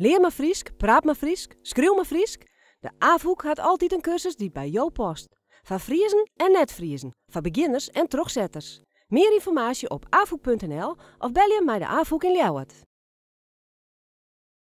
Leer maar Friesk, praat maar Friesk, schreeuw maar Friesk. De AVOEK had altijd een cursus die bij jou past. Van Friesen en net Friesen, van beginners en trogzetters. Meer informatie op avoek.nl of bel je mij de AVOEK in Leeuwarden.